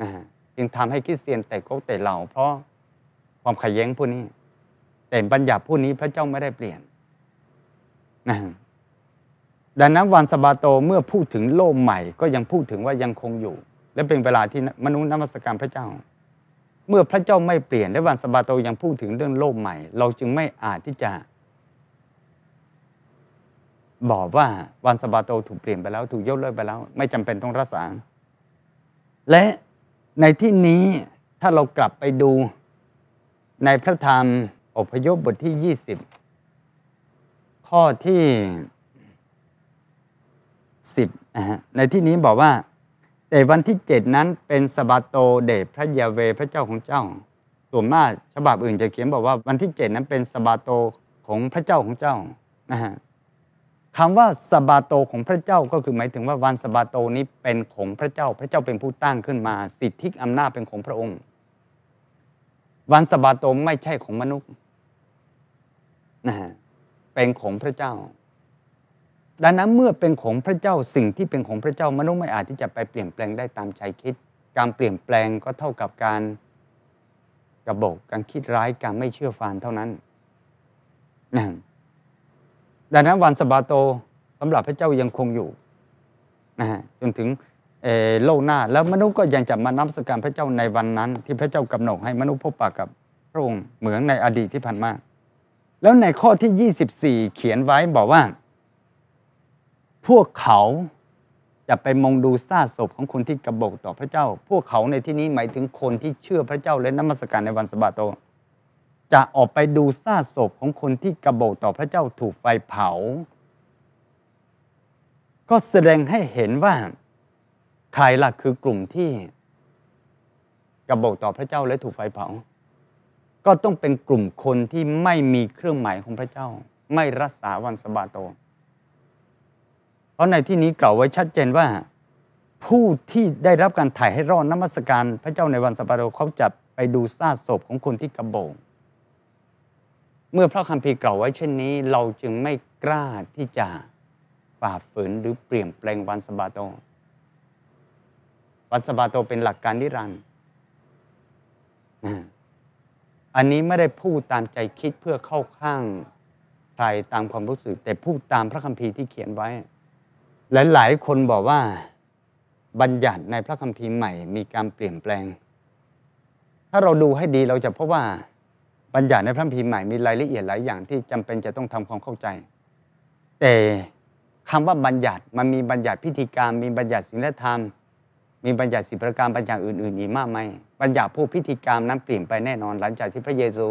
นะฮะจึงทำให้คริสเตียนแต่ก็แต่เหล่าเพราะความขัดแย้งพวกนี้แต่บัญญัติพวกนี้พระเจ้าไม่ได้เปลี่ยนนะดังนั้นวันสบาโตเมื่อพูดถึงโลกใหม่ก็ยังพูดถึงว่ายังคงอยู่ และเป็นเวลาที่มนุษย์นมัสการพระเจ้า เมื่อพระเจ้าไม่เปลี่ยนและวันสบาโตยังพูดถึงเรื่องโลกใหม่ เราจึงไม่อาจที่จะบอกว่าวันสบาโตถูกเปลี่ยนไปแล้ว ถูกยกเลิกไปแล้ว ไม่จำเป็นต้องรักษา และในที่นี้ถ้าเรากลับไปดูในพระธรรมอพยพบทที่ 20 ข้อที่ 10นะฮะในที่นี้บอกว่าแต่วันที่เจ็ดนั้นเป็นสบาโตเดชพระยาเวพระเจ้าของเจ้าส่วนมากฉบับอื่นจะเขียนบอกว่าวันที่เจ็ดนั้นเป็นสบาโตของพระเจ้าของเจ้านะฮะคำว่าสบาโตของพระเจ้าก็คือหมายถึงว่าวันสบาโตนี้เป็นของพระเจ้าพระเจ้าเป็นผู้ตั้งขึ้นมาสิทธิอำนาจเป็นของพระองค์ วันสบาโตไม่ใช่ของมนุษย์นะฮะเป็นของพระเจ้า ดังนั้นเมื่อเป็นของพระเจ้าสิ่งที่เป็นของพระเจ้ามนุษย์ไม่อาจที่จะไปเปลี่ยนแปลงได้ตามใจคิด การเปลี่ยนแปลงก็เท่ากับการกระบอกการคิดร้ายการไม่เชื่อฟังเท่านั้นนะดังนั้นวันสบาโตสำหรับพระเจ้ายังคงอยู่นะฮะจนถึงโลกหน้าแล้วมนุษย์ก็ยังจะมานััสการพระเจ้าในวันนั้น ที่พระเจ้ากำหนดให้มนุษย์พบปะกับพระองค์เหมือนในอดีตที่ผ่านมาแล้วในข้อที่ 24 เขียนไว้บอกว่า พวกเขาจะไปมองดูซาศพของคนที่กระบอกต่อพระเจ้า พวกเขาในที่นี้หมายถึงคนที่เชื่อพระเจ้าและนมัสการในวันสบาโตจะออกไปดูซากศพของคนที่กระโบกต่อพระเจ้าถูกไฟเผา ก็แสดงให้เห็นว่าใครล่ะคือกลุ่มที่กระโบกต่อพระเจ้าและถูกไฟเผา ก็ต้องเป็นกลุ่มคนที่ไม่มีเครื่องหมายของพระเจ้า ไม่รักษาวันสบาโต เพราะในที่นี้กล่าวไว้ชัดเจนว่า ผู้ที่ได้รับการถ่ายให้รอดน้ำมศการพระเจ้าในวันสบาโตเขาจะไปดูซากศพของคนที่กระโบกเมื่อพระคัมภีร์กล่าวไว้เช่นนี้ เราจึงไม่กล้าที่จะฝ่าฝืนหรือเปลี่ยนแปลงวันสบาโต วันสบาโตเป็นหลักการนิรันดร์อันนี้ไม่ได้พูดตามใจคิดเพื่อเข้าข้าง ใครตามความรู้สึก แต่พูดตามพระคัมภีร์ที่เขียนไว้และหลายคนบอกว่าบัญญัติในพระคัมภีร์ใหม่มีการเปลี่ยนแปลง ถ้าเราดูให้ดีเราจะพบว่าบัญญัติในพระคัมภีร์ใหม่มีรายละเอียดหลายอย่างที่จำเป็นจะต้องทำความเข้าใจ แต่คำว่าบัญญัติมันมีบัญญัติพิธีกรรม มีบัญญัติศีลธรรม มีบัญญัติสิบประการบัญญัติอื่นๆอีกมากมาย บัญญัติผู้พิธีกรรมนั้นเปลี่ยนไปแน่นอน หลังจากที่พระเยซู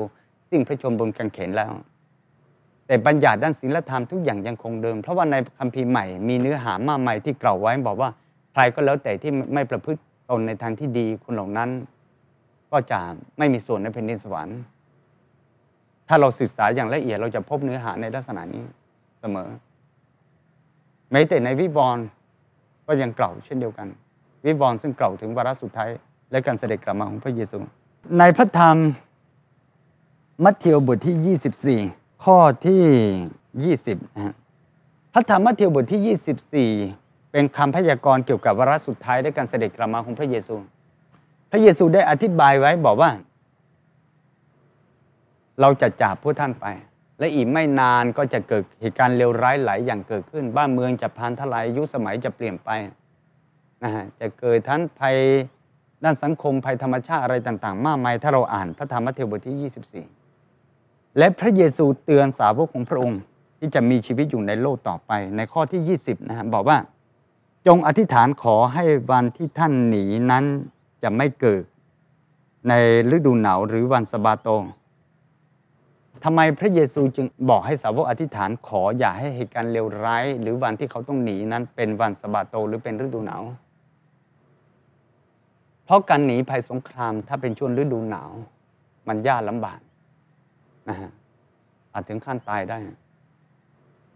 สิ้นพระชนม์บนกางเขนแล้ว แต่บัญญัติด้านศีลธรรมทุกอย่างยังคงเดิม เพราะว่าในคัมภีร์ใหม่มีเนื้อหามากมายที่กล่าวไว้บอกว่าใครก็แล้วแต่ที่ไม่ประพฤติตนในทางที่ดีคนเหล่านั้น ก็จะไม่มีส่วนในแผ่นดินสวรรค์ถ้าเราศึกษาอย่างละเอียดเราจะพบเนื้อหาในลักษณะนี้เสมอแม้แต่ในวิวรณ์ก็ยังกล่าวเช่นเดียวกัน วิวรณ์ซึ่งกล่าวถึงวาระสุดท้าย และการเสด็จกลับมาของพระเยซู ในพระธรรมมัทธิวบทที่ 24 ข้อที่ 20นะพระธรรมมัทธิวบทที่ 24 เป็นคำพยากรณ์เกี่ยวกับวาระสุดท้าย และการเสด็จกลับมาของพระเยซู พระเยซูได้อธิบายไว้บอกว่าเราจะจากพวกท่านไป และอีกไม่นานก็จะเกิดเหตุการณ์เลวร้ายหลายอย่างเกิดขึ้น บ้านเมืองจะพันทลาย ยุคสมัยจะเปลี่ยนไปนะฮะจะเกิดทั้งภัยด้านสังคม ภัยธรรมชาติอะไรต่างๆ มากมาย ถ้าเราอ่านพระธรรมมัทธิวบทที่ 24 และพระเยซูเตือนสาวกของพระองค์ที่จะมีชีวิตอยู่ในโลกต่อไป ในข้อที่ 20นะฮะบอกว่า จงอธิษฐานขอให้วันที่ท่านหนีนั้นจะไม่เกิดในฤดูหนาวหรือวันสบาโตทำไมพระเยซูจึงบอกให้สาวกอธิษฐานขออย่าให้เหตุการณ์เลวร้าย หรือวันที่เขาต้องหนีนั้นเป็นวันสบาโตหรือเป็นฤดูหนาว เพราะการหนีภัยสงครามถ้าเป็นช่วงฤดูหนาวมันยากลำบากนะฮะอาจถึงขั้นตายได้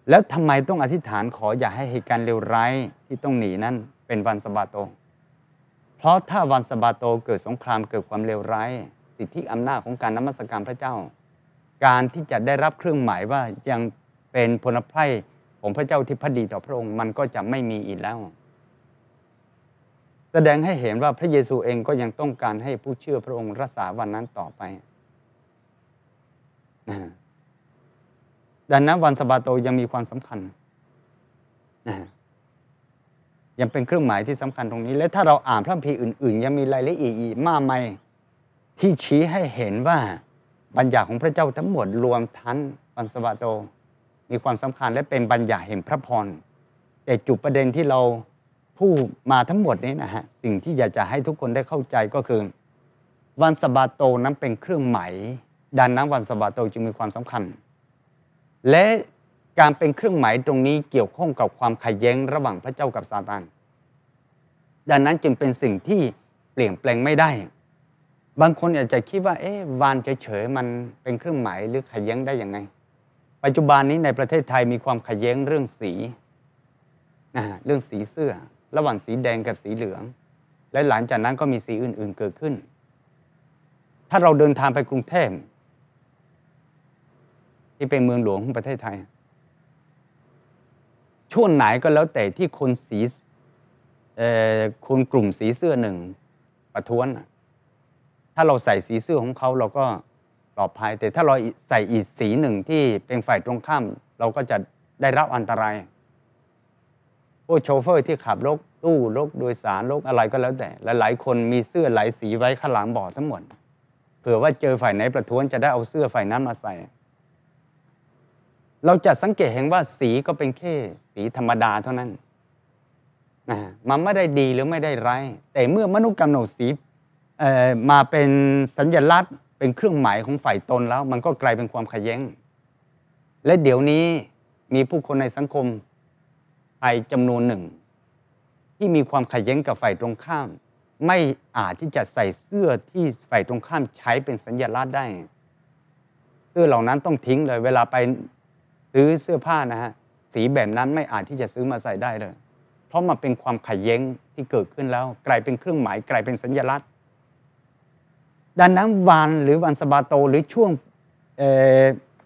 แล้วทำไมต้องอธิษฐานขออย่าให้เหตุการณ์เลวร้ายที่ต้องหนีนั้นเป็นวันสบาโต เพราะถ้าวันสบาโตเกิดสงครามเกิดความเลวร้ายสิทธิอำนาจของการนมัสการพระเจ้าการที่จะได้รับเครื่องหมายว่ายังเป็นพลไพร่ของพระเจ้าที่พอดีต่อพระองค์มันก็จะไม่มีอีกแล้ว แสดงให้เห็นว่าพระเยซูเองก็ยังต้องการให้ผู้เชื่อพระองค์รักษาวันนั้นต่อไปดังนั้นวันสบาโตยังมีความสำคัญยังเป็นเครื่องหมายที่สำคัญตรงนี้ และถ้าเราอ่านพระคัมภีร์อื่นๆ ยังมีรายละเอียดอีกมากมายที่ชี้ให้เห็นว่าบัญญัติของพระเจ้าทั้งหมดรวมทั้งปันสวาโตมีความสำคัญและเป็นบัญญัติแห่งพระพรแต่จุดประเด็นที่เราผู้มาทั้งหมดนี้นะฮะสิ่งที่อยากจะให้ทุกคนได้เข้าใจก็คือ วันสบาโตนั้นเป็นเครื่องหมายดันนั้นวันสบาโตจึงมีความสำคัญ และการเป็นเครื่องหมายตรงนี้เกี่ยวข้องกับความขัดแย้งระหว่างพระเจ้ากับซาตานดังนั้นจึงเป็นสิ่งที่เปลี่ยนแปลงไม่ได้บางคนอาจจะคิดว่าเอ๊ะวานเฉยๆมันเป็นเครื่องหมายหรือขัดแย้งได้ยังไง ปัจจุบันนี้ในประเทศไทยมีความขัดแย้งเรื่องสีนะเรื่องสีเสื้อระหว่างสีแดงกับสีเหลือง และหลังจากนั้นก็มีสีอื่น ๆเกิดขึ้น ถ้าเราเดินทางไปกรุงเทพที่เป็นเมืองหลวงของประเทศไทย ช่วงไหนก็แล้วแต่ที่คนสีคนกลุ่มสีเสื้อหนึ่งประท้วงาเราใส่สีเสื้อของเขาเราก็ปลอดภัยแต่ถ้าเราใส่อีกสีหนึ่งที่เป็นฝ่ายตรงข้ามเราก็จะได้รับอันตรายผู้โชเฟอร์ที่ขับรถตู้รถโดยสารรถอะไรก็แล้วแต่ และหลายคนมีเสื้อหลายสีไว้ข้างหลังบ่อทั้งหมด เผื่อว่าเจอฝ่ายไหนประท้วงจะได้เอาเสื้อฝ่ายนั้นมาใส่เราจะสังเกตเห็นว่าสีก็เป็นแค่สีธรรมดาเท่านั้นนะมันไม่ได้ดีหรือไม่ได้ร้ายแต่เมื่อมนุษย์กำหนดสีมาเป็นสัญญลักษณ์ เป็นเครื่องหมายของฝ่ายตนแล้ว มันก็กลายเป็นความขย้งและเดี๋ยวนี้มีผู้คนในสังคมไทยจำนวนหนึ่ง ที่มีความขย้งกับฝ่ายตรงข้าม ไม่อาจที่จะใส่เสื้อที่ฝ่ายตรงข้ามใช้เป็นสัญญลักษณ์ได้เสื้อเหล่านั้นต้องทิ้งเลยเวลาไปซื้อเสื้อผ้านะฮะสีแบบนั้นไม่อาจที่จะซื้อมาใส่ได้เลย เพราะมันเป็นความขย้งที่เกิดขึ้นแล้ว กลายเป็นเครื่องหมายกลายเป็นสัญญลักษณ์ดังนั้นวัน หรือวันสบาโตหรือช่วงเ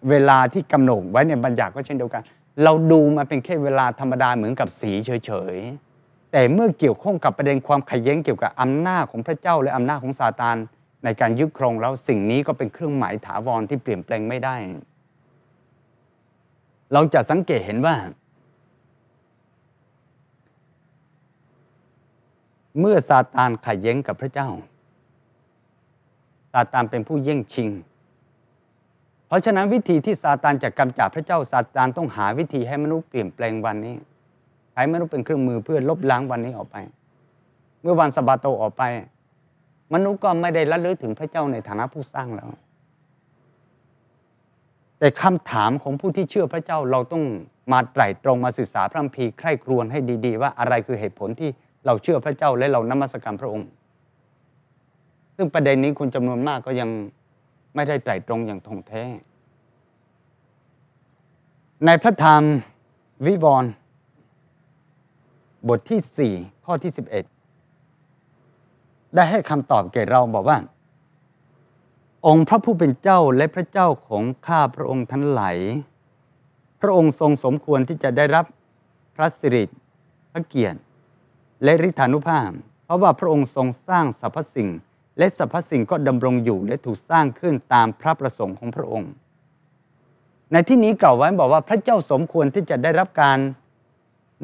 เวลาที่กำหนดไว้ในบัญญัติก็เช่นเดียวกัน เราดูมาเป็นแค่เวลาธรรมดาเหมือนกับสีเฉยๆ แต่เมื่อเกี่ยวข้องกับประเด็นความขัดแย้งเกี่ยวกับอำนาจของพระเจ้า และอำนาจของซาตานในการยึดครองแล้ว สิ่งนี้ก็เป็นเครื่องหมายถาวรที่เปลี่ยนแปลงไม่ได้ เราจะสังเกตเห็นว่า เมื่อซาตานขัดแย้งกับพระเจ้าาตานเป็นผู้เย่งชิง เพราะฉะนั้นวิธีที่ซาตานจะกำจัดพระเจ้าซาตานต้องหาวิธีให้มนุษย์เปลี่ยนแปลงวันนี้ ใช้มนุษย์เป็นเครื่องมือเพื่อลบล้างวันนี้ออกไป เมื่อวันสบาโตออกไป มนุษย์ก็ไม่ได้ละลึกถึงพระเจ้าในฐานะผู้สร้างแล้ว แต่คำถามของผู้ที่เชื่อพระเจ้าเราต้องมาไตร่ตรองมาศึกษาพระคัมภีร์ใคร่ครวญให้ดี ๆ ว่าอะไรคือเหตุผลที่เราเชื่อพระเจ้าและเรานมัสการพระองค์ซึ่งประเด็นนี้คนจำนวนมากก็ยังไม่ได้ไตรตรองอย่างทงแท้ ในพระธรรมวิวรณ์ บทที่ 4 ข้อที่ 11 ได้ให้คำตอบแก่เราบอกว่า องค์พระผู้เป็นเจ้าและพระเจ้าของข้าพระองค์ทั้งหลายพระองค์ทรงสมควรที่จะได้รับพระสิริพระเกียรติและฤทธานุภาพ เพราะว่าพระองค์ทรงสร้างสรรพสิ่งและสรรพสิ่งก็ดำรงอยู่และถูกสร้างขึ้นตามพระประสงค์ของพระองค์ ในที่นี้กล่าวไว้บอกว่าพระเจ้าสมควรที่จะได้รับการ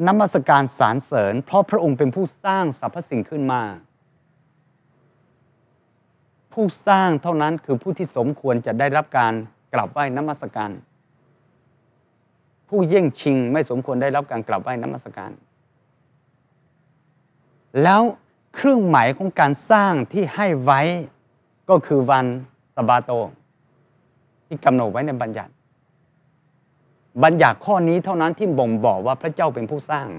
นมัสการสารเสริญ เพราะพระองค์เป็นผู้สร้างสรรพสิ่งขึ้นมา ผู้สร้างเท่านั้นคือผู้ที่สมควรจะได้รับการกราบไหว้นมัสการ ผู้เย่งชิงไม่สมควรได้รับการกราบไหว้นมัสการ แล้วเครื่องหมายของการสร้างที่ให้ไว้ก็คือวันสบาโตที่กำหนดไว้ในบัญญัติ บัญญัติข้อนี้เท่านั้นที่บ่งบอกว่าพระเจ้าเป็นผู้สร้าง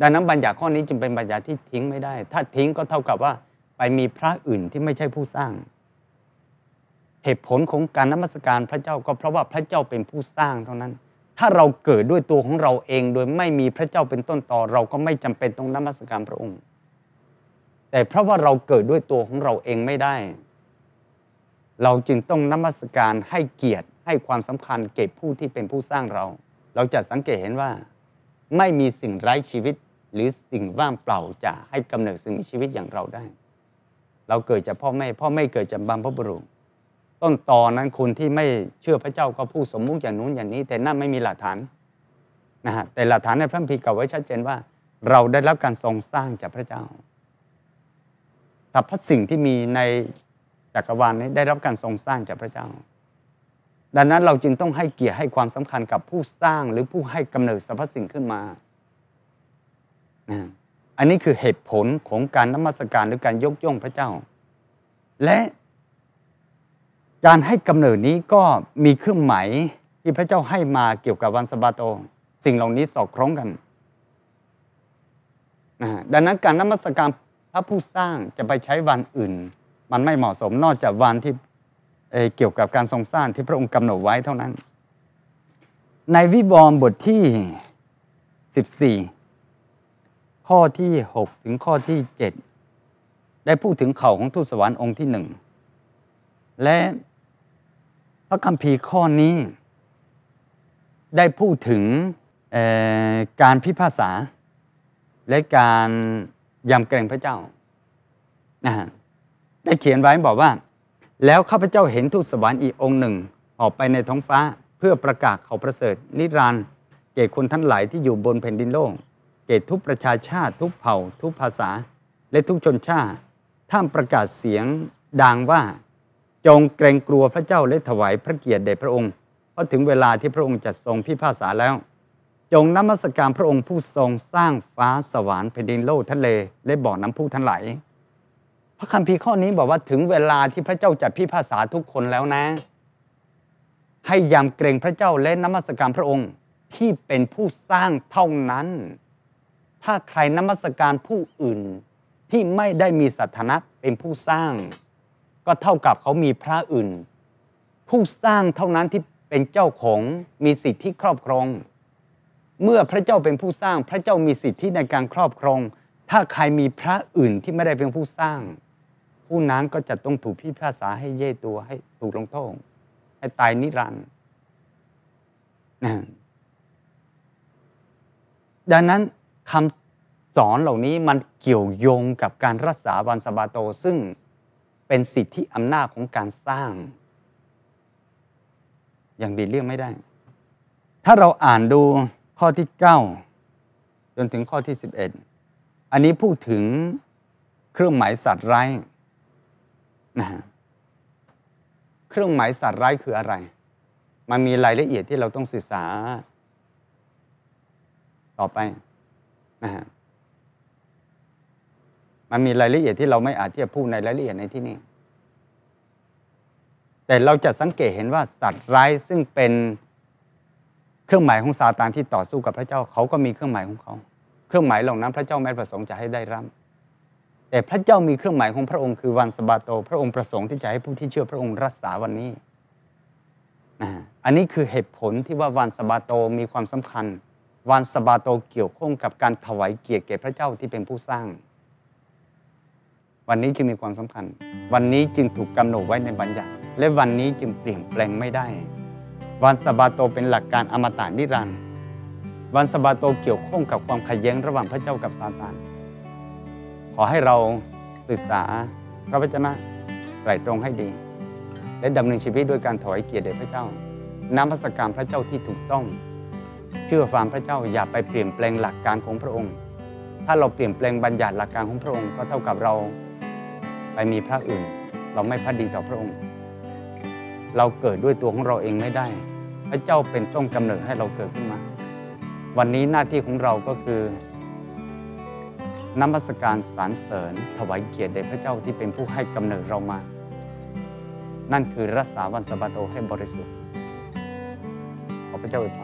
ดังนั้นบัญญัติข้อนี้จึงเป็นบัญญัติที่ทิ้งไม่ได้ ถ้าทิ้งก็เท่ากับว่าไปมีพระอื่นที่ไม่ใช่ผู้สร้าง เหตุผลของการนมัสการพระเจ้าก็เพราะว่าพระเจ้าเป็นผู้สร้างเท่านั้น ถ้าเราเกิดด้วยตัวของเราเองโดยไม่มีพระเจ้าเป็นต้นต่อเราก็ไม่จำเป็นต้องนมัสการพระองค์แต่เพราะว่าเราเกิดด้วยตัวของเราเองไม่ได้ เราจึงต้องนมัสการให้เกียรติให้ความสำคัญเก็บผู้ที่เป็นผู้สร้างเรา เราจะสังเกตเห็นว่า ไม่มีสิ่งไร้ชีวิตหรือสิ่งว่างเปล่าจะให้กำเนิดสิ่งมีชีวิตอย่างเราได้ เราเกิดจากพ่อแม่ พ่อแม่เกิดจากบรรพบุรุษ ต้นตอนนั้นคนที่ไม่เชื่อพระเจ้าก็พูดสมมุติอย่างนู้นอย่างนี้ แต่นั่นไม่มีหลักฐานนะฮะ แต่หลักฐานในพระคัมภีร์กล่าวไว้ชัดเจนว่า เราได้รับการทรงสร้างจากพระเจ้าสรรพสิ่งที่มีในจักรวาลนี้ได้รับการทรงสร้างจากพระเจ้า ดังนั้นเราจึงต้องให้เกียรติให้ความสำคัญกับผู้สร้างหรือผู้ให้กำเนิดสรรพสิ่งขึ้นมาอันนี้คือเหตุผลของการนมัสการหรือการยกย่องพระเจ้า และการให้กำเนิดนี้ก็มีเครื่องหมายที่พระเจ้าให้มาเกี่ยวกับวันสะบาโตสิ่งเหล่านี้สอดคล้องกันดังนั้นการนมัสการถ้าผู้สร้างจะไปใช้วันอื่น มันไม่เหมาะสมนอกจากวันที่เเกี่ยวกับการทรงสร้างที่พระองค์กำหนดไว้เท่านั้น ในวิวรม์บทที่ 14 ข้อที่ 6 ถึงข้อที่ 7 ได้พูดถึงเข่าของทูตสวรรค์องค์ที่หนึ่งและพระคัมภีร์ข้อนี้ ได้พูดถึงการพิพากษาและการยำเกรงพระเจ้านะฮะได้เขียนไว้บอกว่า แล้วข้าพเจ้าเห็นทูตสวรรค์อีกองค์หนึ่ง ออกไปในท้องฟ้าเพื่อประกาศเขาประเสริฐ นิรันด์เกตคนทั้งหลายที่อยู่บนแผ่นดินโลก เกตทุกประชาชาติ ทุกเผ่า ทุกภาษา และทุกชนชาติ ท่ามประกาศเสียงดังว่า จงเกรงกลัวพระเจ้าและถวายพระเกียรติแด่พระองค์ เพราะถึงเวลาที่พระองค์จะทรงพิพากษาแล้วจงนมัสการพระองค์ผู้ทรงสร้างฟ้าสวรรค์แผ่นดินโลกทะเลและบ่อน้ำพุทั้งหลายพระคัมภีร์ข้อนี้บอกว่าถึงเวลาที่พระเจ้าจะพิพากษาทุกคนแล้วนะ ให้ยำเกรงพระเจ้าและนมัสการพระองค์ที่เป็นผู้สร้างเท่านั้น ถ้าใครนมัสการผู้อื่นที่ไม่ได้มีสถานะเป็นผู้สร้าง ก็เท่ากับเขามีพระอื่น ผู้สร้างเท่านั้นที่เป็นเจ้าของมีสิทธิครอบครองเมื่อพระเจ้าเป็นผู้สร้าง พระเจ้ามีสิทธิในการครอบครองถ้าใครมีพระอื่นที่ไม่ได้เป็นผู้สร้าง ผู้นั้นก็จะต้องถูกพิพากษาให้เย่ตัวให้ถูกลงโทษให้ตายนิรันดร์ดังนั้นคำสอนเหล่านี้มันเกี่ยวโยงกับการรักษาวันสบาโตซึ่งเป็นสิทธิอำนาจของการสร้าง อย่างดีเลี่ยงไม่ได้ ถ้าเราอ่านดูข้อที่9จนถึงข้อที่11อันนี้พูดถึงเครื่องหมายสัตว์ร้ายนะเครื่องหมายสัตว์ร้ายคืออะไร มันมีรายละเอียดที่เราต้องศึกษาต่อไปนะฮะมันมีรายละเอียดที่เราไม่อาจที่จะพูดในรายละเอียดในที่นี้แต่เราจะสังเกตเห็นว่าสัตว์ร้ายซึ่งเป็นเครื่องหมายของซาตานที่ต่อสู้กับพระเจ้าเขาก็มีเครื่องหมายของเขา เครื่องหมายเหล่านั้นพระเจ้าแม้ประสงค์จะให้ได้รับแต่พระเจ้ามีเครื่องหมายของพระองค์คือ วันสบาโตพระองค์ประสงค์ที่จะให้ผู้ที่เชื่อพระองค์รักษาวันนี้อันนี้คือเหตุผลที่ว่าวันสบาโตมีความสำคัญ วันสบาโตเกี่ยวข้องกับการถวายเกียรติแก่พระเจ้าที่เป็นผู้สร้าง วันนี้จึงมีความสำคัญ วันนี้จึงถูกกำหนดไว้ในบัญญัติ และวันนี้จึงเปลี่ยนแปลงไม่ได้วันสบาโตเป็นหลักการอมตะนิรันดร์วันสบาโตเกี่ยวข้องกับความขัดแย้งระหว่างพระเจ้ากับซาตาน ขอให้เราศึกษาพระวจนะไตรตรงให้ดี และดำเนินชีวิตด้วยการถอยเกียรติพระเจ้า น้ำพระสการพระเจ้าที่ถูกต้อง เชื่อฟังพระเจ้าอย่าไปเปลี่ยนแปลงหลักการของพระองค์ ถ้าเราเปลี่ยนแปลงบัญญัติหลักการของพระองค์ก็เท่ากับเราไปมีพระอื่น เราไม่พัดดีต่อพระองค์ เราเกิดด้วยตัวของเราเองไม่ได้ระเจ้าเป็นต้นกำเนิดให้เราเกิดขึ้นมา วันนี้หน้าที่ของเราก็คือนมัสการสารเสริญ ถวายเกียรติแด่พระเจ้าที่เป็นผู้ให้กำเนิดเรามา นั่นคือรักษาวันสะบาโตให้บริสุทธิ์ ขอพระเจ้าอวยพร